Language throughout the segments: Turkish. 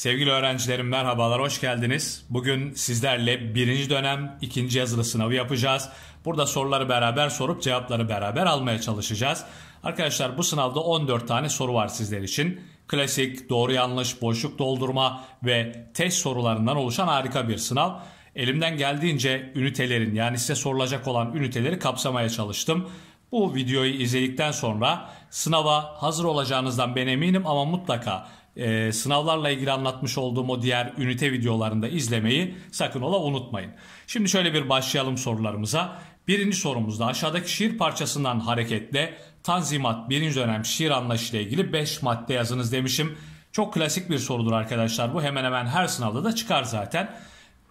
Sevgili öğrencilerim merhabalar, hoş geldiniz. Bugün sizlerle birinci dönem ikinci yazılı sınavı yapacağız. Burada soruları beraber sorup cevapları beraber almaya çalışacağız. Arkadaşlar bu sınavda 14 tane soru var sizler için. Klasik, doğru yanlış, boşluk doldurma ve test sorularından oluşan harika bir sınav. Elimden geldiğince ünitelerin yani size sorulacak olan üniteleri kapsamaya çalıştım. Bu videoyu izledikten sonra sınava hazır olacağınızdan ben eminim ama mutlaka e, sınavlarla ilgili anlatmış olduğum o diğer ünite videolarında izlemeyi sakın ola unutmayın. Şimdi şöyle bir başlayalım sorularımıza. Birinci sorumuzda aşağıdaki şiir parçasından hareketle Tanzimat birinci dönem şiir anlayışıyla ilgili 5 madde yazınız demişim. Çok klasik bir sorudur arkadaşlar bu hemen hemen her sınavda da çıkar zaten.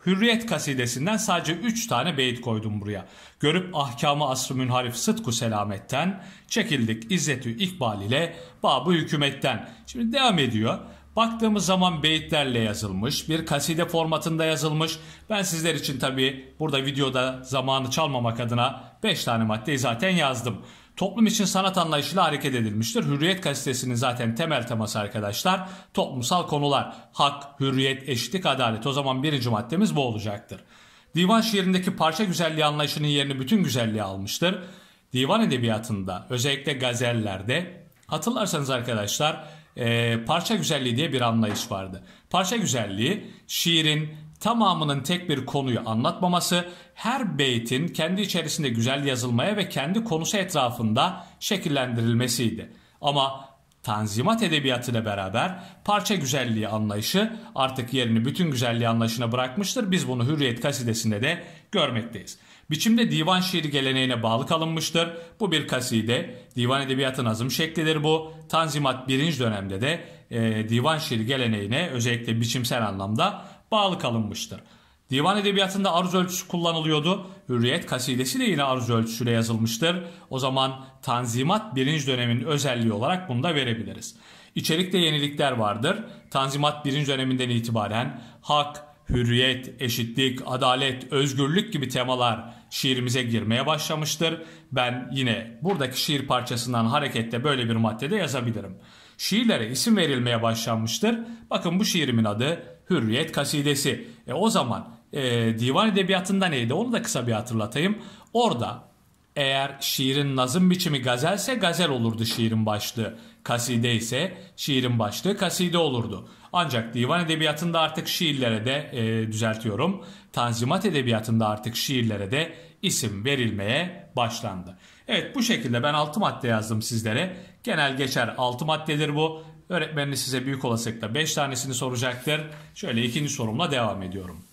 Hürriyet kasidesinden sadece 3 tane beyit koydum buraya. Görüp ahkamı asrı münharif sıtku selametten, çekildik izzetü ikbal ile babı hükümetten. Şimdi devam ediyor. Baktığımız zaman beyitlerle yazılmış, bir kaside formatında yazılmış. Ben sizler için tabii burada videoda zamanı çalmamak adına 5 tane maddeyi zaten yazdım toplum için sanat anlayışıyla hareket edilmiştir. Hürriyet gazetesinin zaten temel teması arkadaşlar toplumsal konular. Hak, hürriyet, eşitlik, adalet. O zaman birinci maddemiz bu olacaktır. Divan şiirindeki parça güzelliği anlayışının yerini bütün güzelliği almıştır. Divan edebiyatında özellikle gazellerde hatırlarsanız arkadaşlar e, parça güzelliği diye bir anlayış vardı. Parça güzelliği şiirin tamamının tek bir konuyu anlatmaması, her beytin kendi içerisinde güzel yazılmaya ve kendi konusu etrafında şekillendirilmesiydi. Ama Tanzimat edebiyatıyla beraber parça güzelliği anlayışı artık yerini bütün güzelliği anlayışına bırakmıştır. Biz bunu Hürriyet kasidesinde de görmekteyiz. Biçimde divan şiir geleneğine bağlı kalınmıştır. Bu bir kaside. Divan edebiyatı nazım şeklidir bu. Tanzimat birinci dönemde de e, divan şiir geleneğine özellikle biçimsel anlamda bağlı kalınmıştır. Divan edebiyatında aruz ölçüsü kullanılıyordu. Hürriyet kasidesi de yine aruz ölçüsüyle yazılmıştır. O zaman Tanzimat birinci dönemin özelliği olarak bunu da verebiliriz. İçerikte yenilikler vardır. Tanzimat birinci döneminden itibaren hak, hürriyet, eşitlik, adalet, özgürlük gibi temalar şiirimize girmeye başlamıştır. Ben yine buradaki şiir parçasından hareketle böyle bir maddede yazabilirim. Şiirlere isim verilmeye başlanmıştır. Bakın bu şiirimin adı Hürriyet Kasidesi. E o zaman e, divan edebiyatında neydi onu da kısa bir hatırlatayım. Orada eğer şiirin nazım biçimi gazelse gazel olurdu şiirin başlığı. Kaside ise şiirin başlığı kaside olurdu. Ancak divan edebiyatında artık şiirlere de e, düzeltiyorum. Tanzimat edebiyatında artık şiirlere de isim verilmeye başlandı. Evet bu şekilde ben 6 madde yazdım sizlere. Genel geçer 6 maddedir bu. Öğretmeniniz size büyük olasılıkla 5 tanesini soracaktır. Şöyle ikinci sorumla devam ediyorum.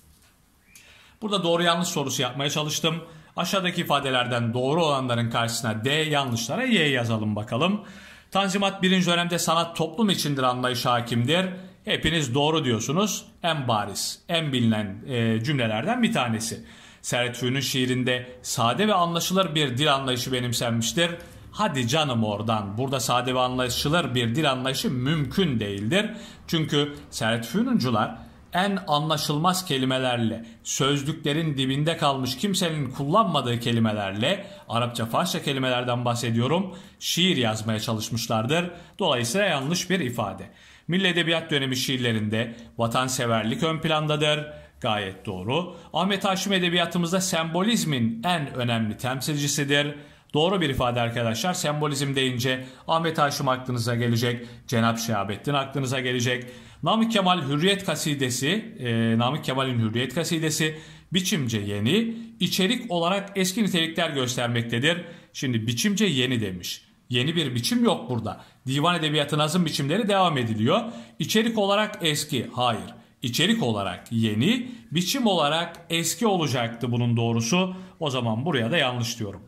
Burada doğru yanlış sorusu yapmaya çalıştım. Aşağıdaki ifadelerden doğru olanların karşısına D, yanlışlara Y yazalım bakalım. Tanzimat birinci dönemde sanat toplum içindir anlayış hakimdir. Hepiniz doğru diyorsunuz. En bariz, en bilinen e, cümlelerden bir tanesi. Servet Fünun şiirinde sade ve anlaşılır bir dil anlayışı benimsenmiştir. Hadi canım oradan. Burada sade ve anlaşılır bir dil anlayışı mümkün değildir. Çünkü Servet Fünuncular en anlaşılmaz kelimelerle, sözlüklerin dibinde kalmış kimsenin kullanmadığı kelimelerle, Arapça Farsça kelimelerden bahsediyorum, şiir yazmaya çalışmışlardır. Dolayısıyla yanlış bir ifade. Milli Edebiyat dönemi şiirlerinde vatanseverlik ön plandadır. Gayet doğru. Ahmet Haşim edebiyatımızda sembolizmin en önemli temsilcisidir. Doğru bir ifade arkadaşlar. Sembolizm deyince Ahmet Haşim aklınıza gelecek. Cenap Şahabettin aklınıza gelecek. Namık Kemal Hürriyet Kasidesi, e, Namık Kemal'in Hürriyet Kasidesi biçimce yeni, içerik olarak eski nitelikler göstermektedir. Şimdi biçimce yeni demiş. Yeni bir biçim yok burada. Divan edebiyatı nazım biçimleri devam ediliyor. İçerik olarak eski. Hayır. İçerik olarak yeni, biçim olarak eski olacaktı bunun doğrusu. O zaman buraya da yanlış diyorum.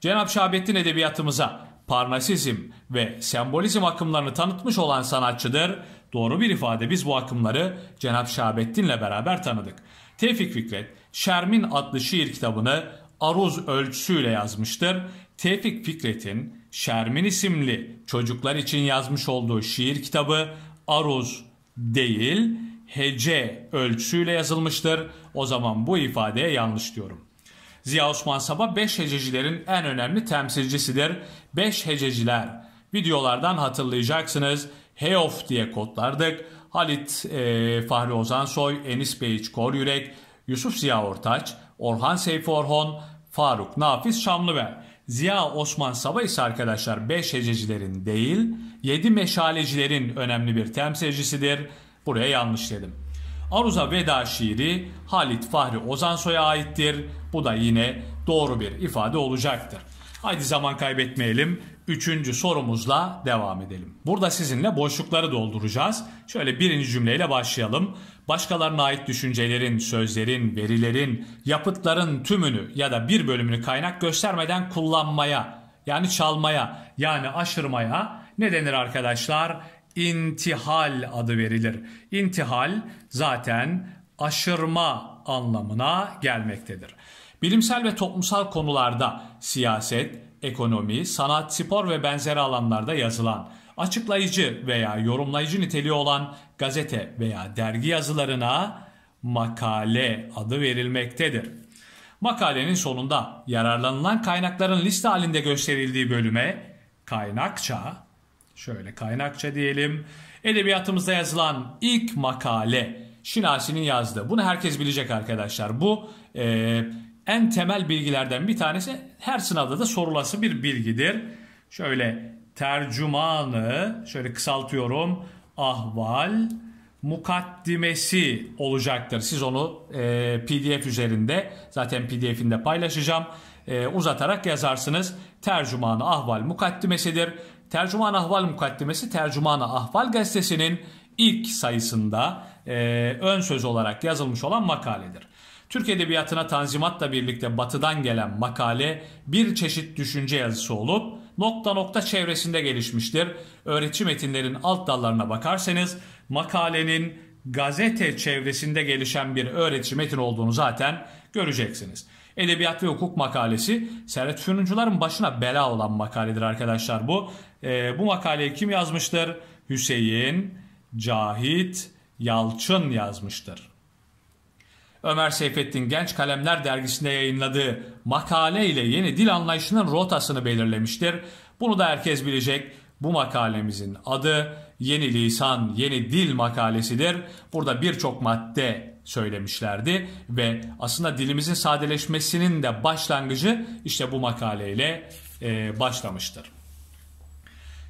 Cenab-ı Şahabettin edebiyatımıza parnasizm ve sembolizm akımlarını tanıtmış olan sanatçıdır. Doğru bir ifade biz bu akımları Cenab-ı Şahabettin'le beraber tanıdık. Tevfik Fikret, Şermin adlı şiir kitabını aruz ölçüsüyle yazmıştır. Tevfik Fikret'in Şermin isimli çocuklar için yazmış olduğu şiir kitabı aruz değil hece ölçüsüyle yazılmıştır. O zaman bu ifadeye yanlış diyorum. Ziya Osman Sabah 5 hececilerin en önemli temsilcisidir. 5 hececiler videolardan hatırlayacaksınız. Heyof diye kodlardık. Halit e, Fahri Ozansoy, Enis Beyiç Koryürek, Yusuf Ziya Ortaç, Orhan Seyfi Orhon, Faruk Nafiz Şamlıver. Ziya Osman Sabah ise arkadaşlar 5 hececilerin değil 7 meşalecilerin önemli bir temsilcisidir. Buraya yanlış dedim. Aruza veda şiiri Halit Fahri Ozansoy'a aittir. Bu da yine doğru bir ifade olacaktır. Haydi zaman kaybetmeyelim. Üçüncü sorumuzla devam edelim. Burada sizinle boşlukları dolduracağız. Şöyle birinci cümleyle başlayalım. Başkalarına ait düşüncelerin, sözlerin, verilerin, yapıtların tümünü ya da bir bölümünü kaynak göstermeden kullanmaya, yani çalmaya, yani aşırmaya ne denir arkadaşlar? intihal adı verilir. İntihal zaten aşırma anlamına gelmektedir. Bilimsel ve toplumsal konularda siyaset, ekonomi, sanat, spor ve benzeri alanlarda yazılan, açıklayıcı veya yorumlayıcı niteliği olan gazete veya dergi yazılarına makale adı verilmektedir. Makalenin sonunda yararlanılan kaynakların liste halinde gösterildiği bölüme kaynakça Şöyle kaynakça diyelim. Edebiyatımızda yazılan ilk makale Şinasi'nin yazdı. Bunu herkes bilecek arkadaşlar. Bu e, en temel bilgilerden bir tanesi. Her sınavda da sorulası bir bilgidir. Şöyle tercümanı, şöyle kısaltıyorum. Ahval mukaddimesi olacaktır. Siz onu e, pdf üzerinde zaten pdf'inde paylaşacağım. E, uzatarak yazarsınız. Tercümanı ahval mukaddimesidir. Tercüman Ahval Mukaddemesi, Tercüman Ahval gazetesinin ilk sayısında e, ön söz olarak yazılmış olan makaledir. Türk Edebiyatı'na Tanzimat'la birlikte batıdan gelen makale bir çeşit düşünce yazısı olup nokta nokta çevresinde gelişmiştir. Öğretici metinlerin alt dallarına bakarsanız makalenin gazete çevresinde gelişen bir öğretici metin olduğunu zaten göreceksiniz. Edebiyat ve hukuk makalesi Servet Fünuncuların başına bela olan makaledir arkadaşlar bu. E, bu makaleyi kim yazmıştır? Hüseyin Cahit Yalçın yazmıştır. Ömer Seyfettin Genç Kalemler dergisinde yayınladığı makale ile yeni dil anlayışının rotasını belirlemiştir. Bunu da herkes bilecek. Bu makalemizin adı Yeni Lisan, Yeni Dil makalesidir. Burada birçok madde söylemişlerdi ve aslında dilimizin sadeleşmesinin de başlangıcı işte bu makaleyle e, başlamıştır.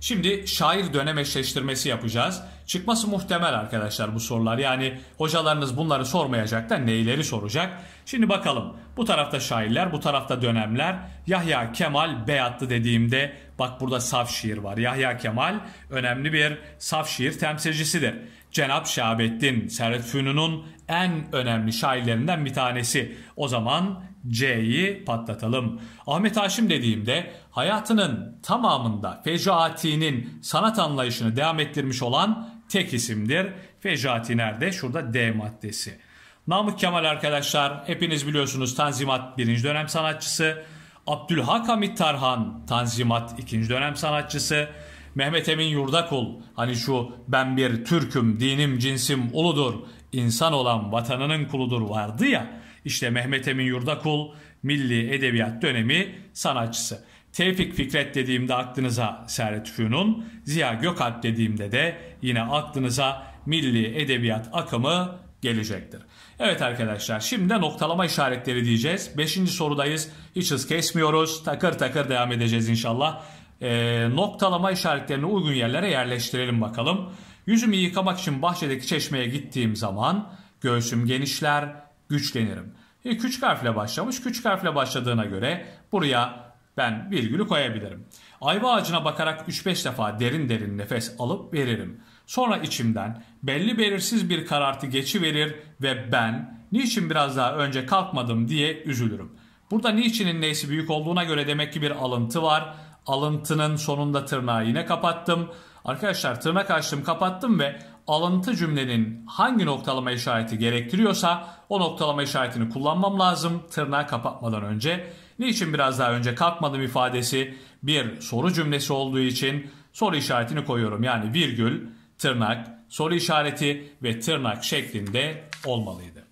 Şimdi şair dönem eşleştirmesi yapacağız. Çıkması muhtemel arkadaşlar bu sorular. Yani hocalarınız bunları sormayacak da neyleri soracak. Şimdi bakalım. Bu tarafta şairler, bu tarafta dönemler. Yahya Kemal Beyatlı dediğimde bak burada saf şiir var. Yahya Kemal önemli bir saf şiir temsilcisidir. Cenap Şahabettin Servet Fünun'un en önemli şairlerinden bir tanesi. O zaman C'yi patlatalım. Ahmet Haşim dediğimde hayatının tamamında Fecaati'nin sanat anlayışını devam ettirmiş olan tek isimdir. Fecaati nerede? Şurada D maddesi. Namık Kemal arkadaşlar hepiniz biliyorsunuz Tanzimat birinci dönem sanatçısı. Abdülhak Hamit Tarhan Tanzimat ikinci dönem sanatçısı. Mehmet Emin Yurdakul hani şu ben bir Türk'üm dinim cinsim uludur insan olan vatanının kuludur vardı ya işte Mehmet Emin Yurdakul milli edebiyat dönemi sanatçısı. Tevfik Fikret dediğimde aklınıza Servet Fünun, Ziya Gökalp dediğimde de yine aklınıza milli edebiyat akımı gelecektir. Evet arkadaşlar şimdi de noktalama işaretleri diyeceğiz. Beşinci sorudayız. Hiç hız kesmiyoruz. Takır takır devam edeceğiz inşallah. Ee, noktalama işaretlerini uygun yerlere yerleştirelim bakalım. Yüzümü yıkamak için bahçedeki çeşmeye gittiğim zaman göğsüm genişler, güçlenirim. E, küçük harfle başlamış. Küçük harfle başladığına göre buraya ben virgülü koyabilirim. Ayva ağacına bakarak 3-5 defa derin derin nefes alıp veririm. Sonra içimden belli belirsiz bir karartı geçi verir ve ben niçin biraz daha önce kalkmadım diye üzülürüm. Burada niçinin neysi büyük olduğuna göre demek ki bir alıntı var. Alıntının sonunda tırnağı yine kapattım. Arkadaşlar tırnak açtım kapattım ve alıntı cümlenin hangi noktalama işareti gerektiriyorsa o noktalama işaretini kullanmam lazım tırnağı kapatmadan önce. Niçin biraz daha önce kalkmadım ifadesi bir soru cümlesi olduğu için soru işaretini koyuyorum. Yani virgül, tırnak, soru işareti ve tırnak şeklinde olmalıydı.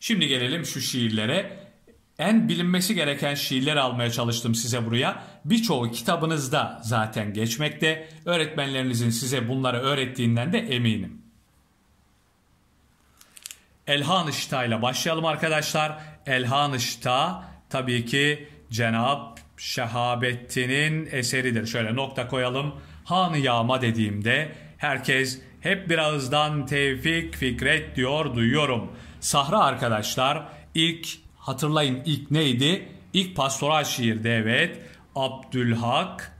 Şimdi gelelim şu şiirlere. En bilinmesi gereken şiirler almaya çalıştım size buraya birçoğu kitabınızda zaten geçmekte. Öğretmenlerinizin size bunları öğrettiğinden de eminim. Elhan Işta ile başlayalım arkadaşlar. Elhan Işta tabii ki Cenab Şehabettin'in eseridir. Şöyle nokta koyalım. Han yağma dediğimde herkes hep bir ağızdan Tevfik Fikret diyor duyuyorum. Sahra arkadaşlar ilk hatırlayın ilk neydi? İlk pastoral şiirde evet. Abdülhak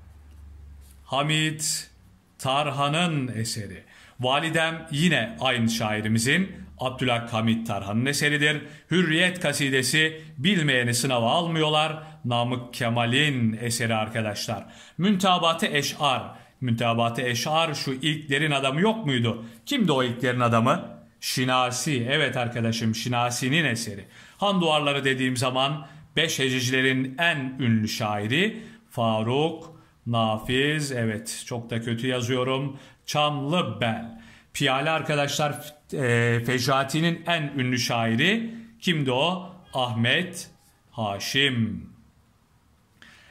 Hamit Tarhan'ın eseri. Validem yine aynı şairimizin Abdülhak Hamit Tarhan'ın eseridir. Hürriyet kasidesi bilmeyeni sınava almıyorlar. Namık Kemal'in eseri arkadaşlar. Müntabatı Eş'ar. Müntabatı Eş'ar şu ilklerin adamı yok muydu? Kimdi o ilklerin adamı? Şinasi. Evet arkadaşım Şinasi'nin eseri. Han duvarları dediğim zaman Beş hececilerin en ünlü şairi Faruk Nafiz. Evet çok da kötü yazıyorum. Çamlı Bel. Piyale arkadaşlar e, Fecati'nin en ünlü şairi kimdi o? Ahmet Haşim.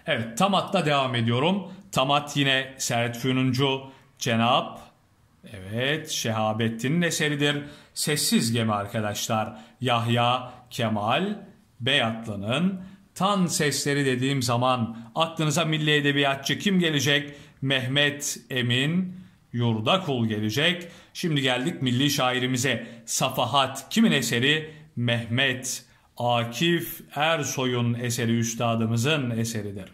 Evet Tamat'la devam ediyorum. Tamat yine Servet Fünuncu Cenap. Evet Şehabettin'in eseridir. Sessiz Gemi arkadaşlar. Yahya Kemal Beyatlı'nın tan sesleri dediğim zaman aklınıza milli edebiyatçı kim gelecek? Mehmet Emin Yurdakul gelecek. Şimdi geldik milli şairimize. Safahat kimin eseri? Mehmet Akif Ersoy'un eseri üstadımızın eseridir.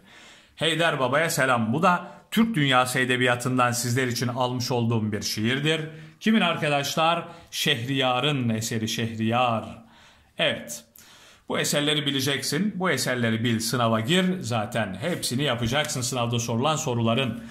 Heyder Baba'ya selam. Bu da Türk Dünyası Edebiyatı'ndan sizler için almış olduğum bir şiirdir. Kimin arkadaşlar? Şehriyar'ın eseri Şehriyar. Evet. Bu eserleri bileceksin. Bu eserleri bil, sınava gir. Zaten hepsini yapacaksın sınavda sorulan soruların.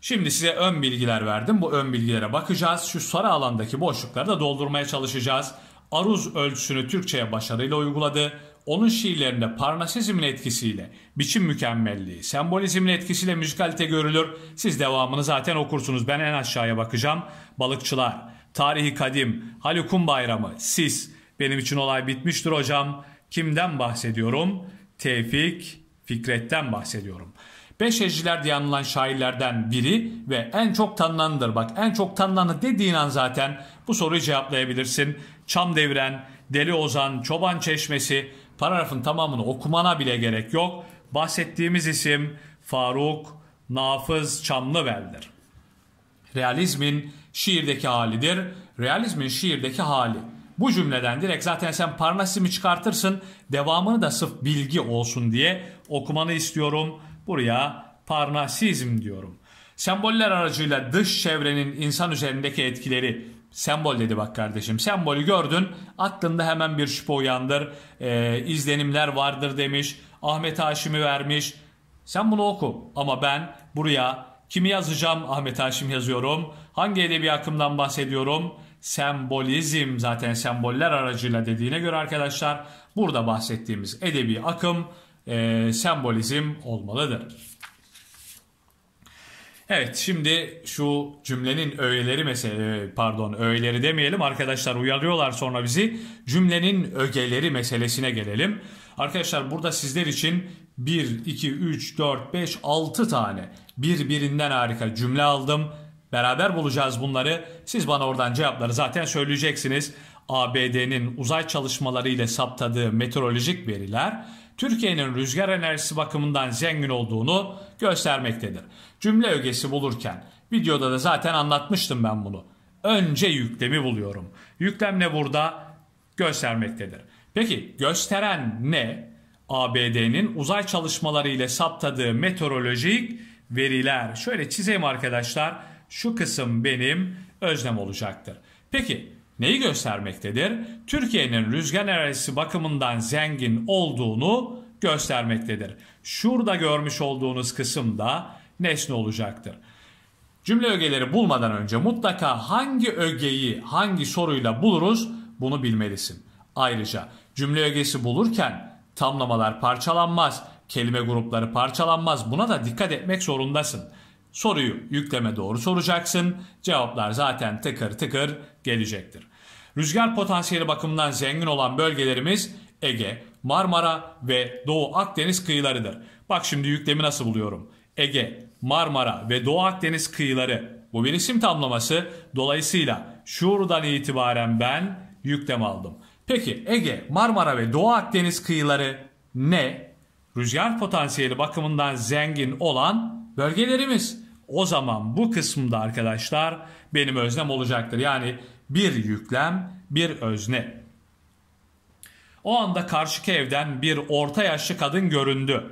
Şimdi size ön bilgiler verdim. Bu ön bilgilere bakacağız. Şu sarı alandaki boşlukları da doldurmaya çalışacağız. Aruz ölçüsünü Türkçe'ye başarıyla uyguladı. Onun şiirlerinde parnasizmin etkisiyle, biçim mükemmelliği, sembolizmin etkisiyle müzikalite görülür. Siz devamını zaten okursunuz. Ben en aşağıya bakacağım. Balıkçılar, Tarihi Kadim, Halukum Bayramı, Sis, benim için olay bitmiştir hocam. Kimden bahsediyorum? Tevfik Fikret'ten bahsediyorum. Beş heciler diye anılan şairlerden biri ve en çok tanınandır. Bak en çok tanınanı dediğin an zaten bu soruyu cevaplayabilirsin. Çam Deviren, Deli Ozan, Çoban Çeşmesi paragrafın tamamını okumana bile gerek yok. Bahsettiğimiz isim Faruk Nafız Çamlıvel'dir. Realizmin şiirdeki halidir. Realizmin şiirdeki hali. Bu cümleden direkt zaten sen Parnasis'i çıkartırsın. Devamını da sırf bilgi olsun diye okumanı istiyorum. Buraya Parnasizm diyorum. Semboller aracıyla dış çevrenin insan üzerindeki etkileri Sembol dedi bak kardeşim. Sembolü gördün. Aklında hemen bir şüphe uyandır. Ee, izlenimler vardır demiş. Ahmet Haşim'i vermiş. Sen bunu oku. Ama ben buraya kimi yazacağım? Ahmet Haşim yazıyorum. Hangi edebi akımdan bahsediyorum? sembolizm zaten semboller aracıyla dediğine göre arkadaşlar burada bahsettiğimiz edebi akım e, sembolizm olmalıdır. Evet şimdi şu cümlenin öğeleri mesele e, pardon öğeleri demeyelim arkadaşlar uyarıyorlar sonra bizi cümlenin ögeleri meselesine gelelim. Arkadaşlar burada sizler için 1 2 3 4 5 6 tane birbirinden harika cümle aldım Beraber bulacağız bunları. Siz bana oradan cevapları zaten söyleyeceksiniz. ABD'nin uzay çalışmaları ile saptadığı meteorolojik veriler Türkiye'nin rüzgar enerjisi bakımından zengin olduğunu göstermektedir. Cümle ögesi bulurken videoda da zaten anlatmıştım ben bunu. Önce yüklemi buluyorum. Yüklem ne burada göstermektedir. Peki gösteren ne? ABD'nin uzay çalışmaları ile saptadığı meteorolojik veriler. Şöyle çizeyim arkadaşlar şu kısım benim öznem olacaktır. Peki neyi göstermektedir? Türkiye'nin rüzgar enerjisi bakımından zengin olduğunu göstermektedir. Şurada görmüş olduğunuz kısım da nesne olacaktır. Cümle ögeleri bulmadan önce mutlaka hangi ögeyi hangi soruyla buluruz bunu bilmelisin. Ayrıca cümle ögesi bulurken tamlamalar parçalanmaz, kelime grupları parçalanmaz. Buna da dikkat etmek zorundasın. Soruyu yükleme doğru soracaksın. Cevaplar zaten tıkır tıkır gelecektir. Rüzgar potansiyeli bakımından zengin olan bölgelerimiz Ege, Marmara ve Doğu Akdeniz kıyılarıdır. Bak şimdi yüklemi nasıl buluyorum. Ege, Marmara ve Doğu Akdeniz kıyıları. Bu bir isim tamlaması. Dolayısıyla şuradan itibaren ben yüklem aldım. Peki Ege, Marmara ve Doğu Akdeniz kıyıları ne? Rüzgar potansiyeli bakımından zengin olan bölgelerimiz. O zaman bu kısımda arkadaşlar benim öznem olacaktır. Yani bir yüklem bir özne. O anda karşıki evden bir orta yaşlı kadın göründü.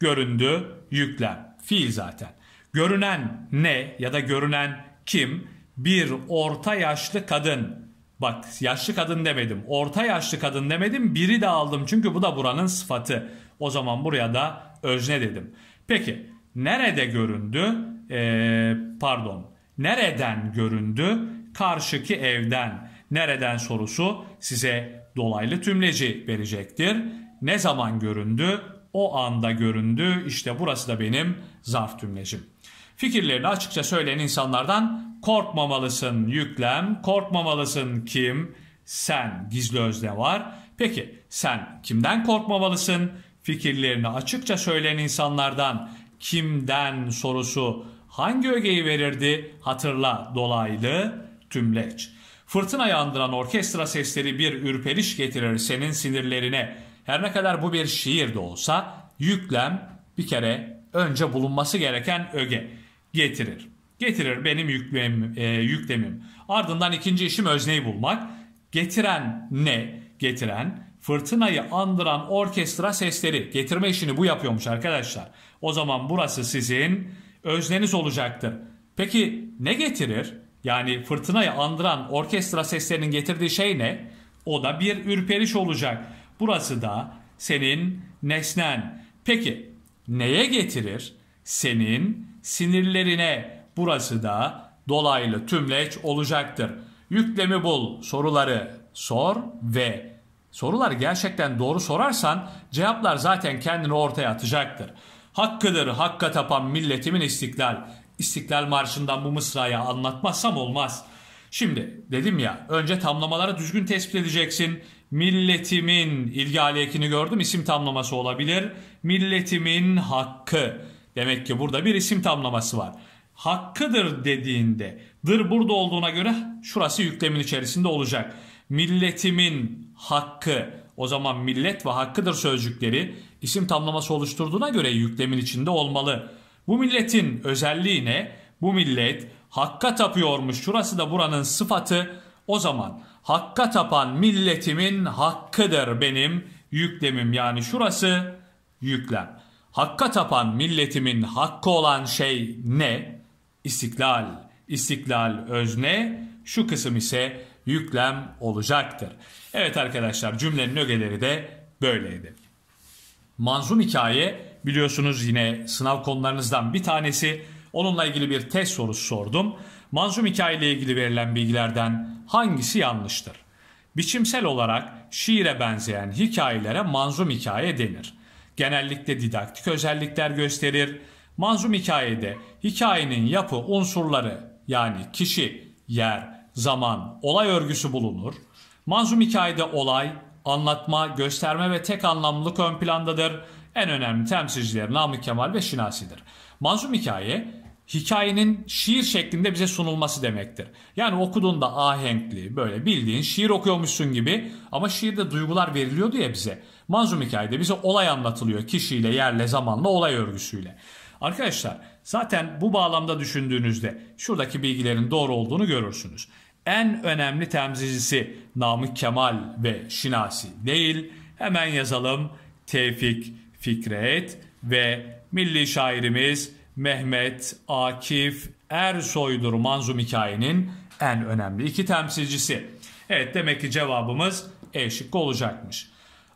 Göründü yüklem. Fiil zaten. Görünen ne ya da görünen kim? Bir orta yaşlı kadın. Bak yaşlı kadın demedim. Orta yaşlı kadın demedim. Biri de aldım. Çünkü bu da buranın sıfatı. O zaman buraya da özne dedim. Peki nerede göründü? e, pardon nereden göründü? Karşıki evden. Nereden sorusu size dolaylı tümleci verecektir. Ne zaman göründü? O anda göründü. İşte burası da benim zarf tümlecim. Fikirlerini açıkça söyleyen insanlardan korkmamalısın yüklem, korkmamalısın kim, sen gizli özne var. Peki sen kimden korkmamalısın? Fikirlerini açıkça söyleyen insanlardan kimden sorusu hangi ögeyi verirdi? Hatırla dolaylı tümleç. Fırtına yandıran orkestra sesleri bir ürperiş getirir senin sinirlerine. Her ne kadar bu bir şiir de olsa yüklem bir kere önce bulunması gereken öge getirir. Getirir benim yüklem, e, yüklemim. Ardından ikinci işim özneyi bulmak. Getiren ne? Getiren fırtınayı andıran orkestra sesleri. Getirme işini bu yapıyormuş arkadaşlar. O zaman burası sizin özneniz olacaktır. Peki ne getirir? Yani fırtınayı andıran orkestra seslerinin getirdiği şey ne? O da bir ürperiş olacak. Burası da senin nesnen. Peki neye getirir? Senin sinirlerine. Burası da dolaylı tümleç olacaktır. Yüklemi bul, soruları sor ve sorular gerçekten doğru sorarsan cevaplar zaten kendini ortaya atacaktır. Hakkıdır hakka tapan milletimin istiklal. İstiklal Marşı'ndan bu Mısra'ya anlatmazsam olmaz. Şimdi dedim ya önce tamlamaları düzgün tespit edeceksin. Milletimin ilgi aleyhini gördüm isim tamlaması olabilir. Milletimin hakkı. Demek ki burada bir isim tamlaması var. Hakkıdır dediğinde dır burada olduğuna göre şurası yüklemin içerisinde olacak. Milletimin hakkı. O zaman millet ve hakkıdır sözcükleri isim tamlaması oluşturduğuna göre yüklemin içinde olmalı. Bu milletin özelliği ne? Bu millet hakka tapıyormuş. Şurası da buranın sıfatı. O zaman hakka tapan milletimin hakkıdır benim yüklemim. Yani şurası yüklem. Hakka tapan milletimin hakkı olan şey ne? İstiklal. İstiklal özne. Şu kısım ise yüklem olacaktır. Evet arkadaşlar cümlenin ögeleri de böyleydi. Manzum hikaye biliyorsunuz yine sınav konularınızdan bir tanesi. Onunla ilgili bir test sorusu sordum. Manzum hikaye ile ilgili verilen bilgilerden hangisi yanlıştır? Biçimsel olarak şiire benzeyen hikayelere manzum hikaye denir. Genellikle didaktik özellikler gösterir. Manzum hikayede hikayenin yapı unsurları yani kişi, yer, zaman, olay örgüsü bulunur. Manzum hikayede olay, Anlatma, gösterme ve tek anlamlılık ön plandadır. En önemli temsilcileri Namık Kemal ve Şinasi'dir. Manzum hikaye hikayenin şiir şeklinde bize sunulması demektir. Yani okuduğunda ahenkli böyle bildiğin şiir okuyormuşsun gibi ama şiirde duygular veriliyordu ya bize. Manzum hikayede bize olay anlatılıyor kişiyle, yerle, zamanla, olay örgüsüyle. Arkadaşlar zaten bu bağlamda düşündüğünüzde şuradaki bilgilerin doğru olduğunu görürsünüz en önemli temsilcisi Namık Kemal ve Şinasi değil. Hemen yazalım Tevfik Fikret ve milli şairimiz Mehmet Akif Ersoy'dur Manzum hikayenin en önemli iki temsilcisi. Evet demek ki cevabımız E şıkkı olacakmış.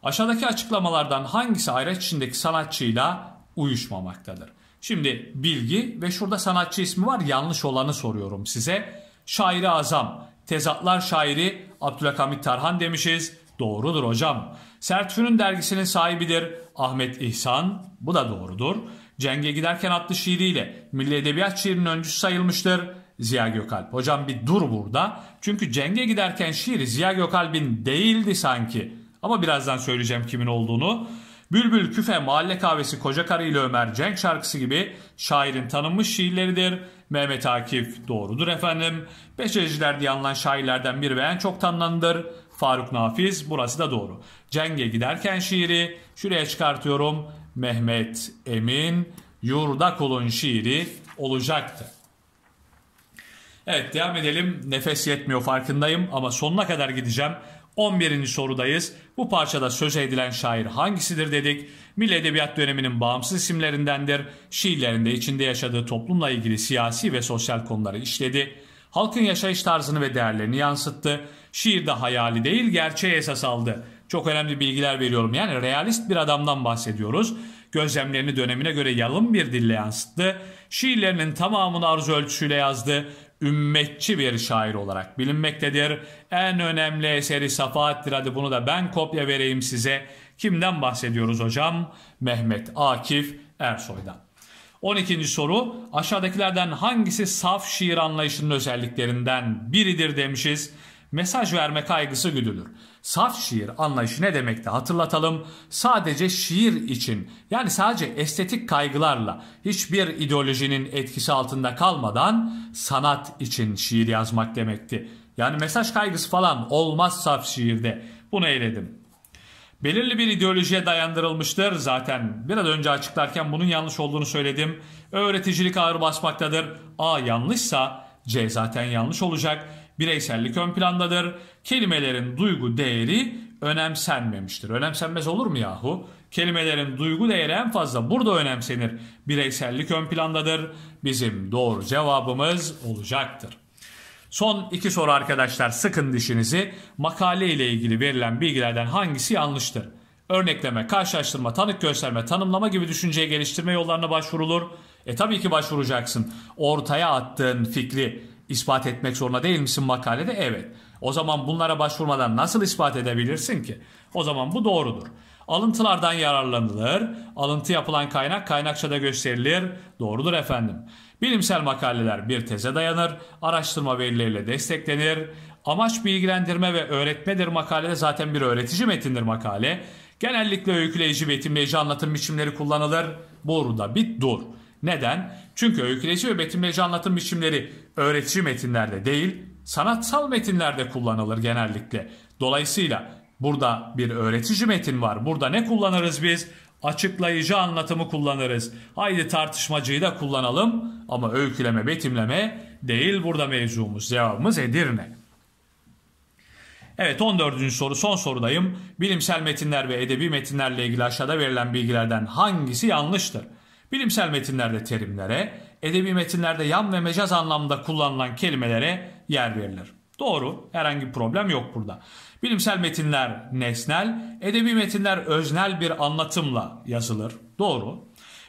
Aşağıdaki açıklamalardan hangisi ayraç içindeki sanatçıyla uyuşmamaktadır? Şimdi bilgi ve şurada sanatçı ismi var yanlış olanı soruyorum size şairi azam, tezatlar şairi Abdülhamit Tarhan demişiz. Doğrudur hocam. Sertfünün dergisinin sahibidir Ahmet İhsan. Bu da doğrudur. Cenge Giderken adlı şiiriyle Milli Edebiyat şiirinin öncüsü sayılmıştır. Ziya Gökalp. Hocam bir dur burada. Çünkü Cenge Giderken şiiri Ziya Gökalp'in değildi sanki. Ama birazdan söyleyeceğim kimin olduğunu. Bülbül Küfe Mahalle Kahvesi Koca Karı ile Ömer Cenk şarkısı gibi şairin tanınmış şiirleridir. Mehmet Akif doğrudur efendim. Beşeciler diye anılan şairlerden biri ve en çok tanınandır. Faruk Nafiz burası da doğru. Cenge giderken şiiri şuraya çıkartıyorum. Mehmet Emin Yurda Yurdakul'un şiiri olacaktı. Evet devam edelim. Nefes yetmiyor farkındayım ama sonuna kadar gideceğim. 11. sorudayız. Bu parçada söz edilen şair hangisidir dedik. Milli Edebiyat döneminin bağımsız isimlerindendir. Şiirlerinde içinde yaşadığı toplumla ilgili siyasi ve sosyal konuları işledi. Halkın yaşayış tarzını ve değerlerini yansıttı. Şiirde hayali değil gerçeğe esas aldı. Çok önemli bilgiler veriyorum. Yani realist bir adamdan bahsediyoruz. Gözlemlerini dönemine göre yalın bir dille yansıttı. Şiirlerinin tamamını arzu ölçüsüyle yazdı ümmetçi bir şair olarak bilinmektedir. En önemli eseri Safahattir. Hadi bunu da ben kopya vereyim size. Kimden bahsediyoruz hocam? Mehmet Akif Ersoy'dan. 12. soru aşağıdakilerden hangisi saf şiir anlayışının özelliklerinden biridir demişiz mesaj verme kaygısı güdülür. Saf şiir anlayışı ne demekti hatırlatalım. Sadece şiir için yani sadece estetik kaygılarla hiçbir ideolojinin etkisi altında kalmadan sanat için şiir yazmak demekti. Yani mesaj kaygısı falan olmaz saf şiirde. Bunu eyledim. Belirli bir ideolojiye dayandırılmıştır zaten. Biraz önce açıklarken bunun yanlış olduğunu söyledim. Öğreticilik ağır basmaktadır. A yanlışsa C zaten yanlış olacak. Bireysellik ön plandadır. Kelimelerin duygu değeri önemsenmemiştir. Önemsenmez olur mu yahu? Kelimelerin duygu değeri en fazla burada önemsenir. Bireysellik ön plandadır. Bizim doğru cevabımız olacaktır. Son iki soru arkadaşlar sıkın dişinizi. Makale ile ilgili verilen bilgilerden hangisi yanlıştır? Örnekleme, karşılaştırma, tanık gösterme, tanımlama gibi düşünceye geliştirme yollarına başvurulur. E tabii ki başvuracaksın. Ortaya attığın fikri ispat etmek zorunda değil misin makalede? Evet. O zaman bunlara başvurmadan nasıl ispat edebilirsin ki? O zaman bu doğrudur. Alıntılardan yararlanılır. Alıntı yapılan kaynak kaynakçada gösterilir. Doğrudur efendim. Bilimsel makaleler bir teze dayanır. Araştırma verileriyle desteklenir. Amaç bilgilendirme ve öğretmedir makalede zaten bir öğretici metindir makale. Genellikle öyküleyici betimleyici anlatım biçimleri kullanılır. Bu uğruda bit dur. Neden? Çünkü öyküleyici ve betimleyici anlatım biçimleri öğretici metinlerde değil, sanatsal metinlerde kullanılır genellikle. Dolayısıyla burada bir öğretici metin var. Burada ne kullanırız biz? Açıklayıcı anlatımı kullanırız. Haydi tartışmacıyı da kullanalım ama öyküleme, betimleme değil burada mevzumuz. Cevabımız Edirne. Evet 14. soru son sorudayım. Bilimsel metinler ve edebi metinlerle ilgili aşağıda verilen bilgilerden hangisi yanlıştır? Bilimsel metinlerde terimlere, edebi metinlerde yan ve mecaz anlamda kullanılan kelimelere yer verilir. Doğru, herhangi bir problem yok burada. Bilimsel metinler nesnel, edebi metinler öznel bir anlatımla yazılır. Doğru.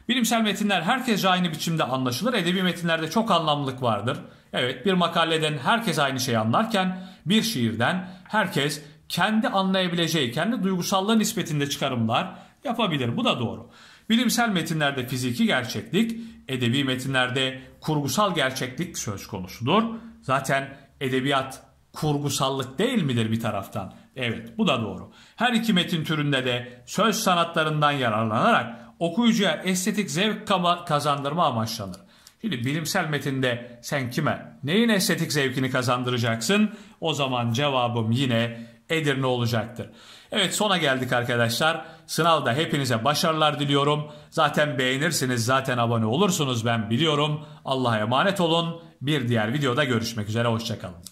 Bilimsel metinler herkesce aynı biçimde anlaşılır. Edebi metinlerde çok anlamlılık vardır. Evet, bir makaleden herkes aynı şeyi anlarken bir şiirden herkes kendi anlayabileceği, kendi duygusallığı nispetinde çıkarımlar yapabilir. Bu da doğru. Bilimsel metinlerde fiziki gerçeklik, edebi metinlerde kurgusal gerçeklik söz konusudur. Zaten edebiyat kurgusallık değil midir bir taraftan? Evet bu da doğru. Her iki metin türünde de söz sanatlarından yararlanarak okuyucuya estetik zevk kazandırma amaçlanır. Şimdi bilimsel metinde sen kime neyin estetik zevkini kazandıracaksın? O zaman cevabım yine Edirne olacaktır. Evet sona geldik arkadaşlar. Sınavda hepinize başarılar diliyorum. Zaten beğenirsiniz, zaten abone olursunuz ben biliyorum. Allah'a emanet olun. Bir diğer videoda görüşmek üzere, hoşçakalın.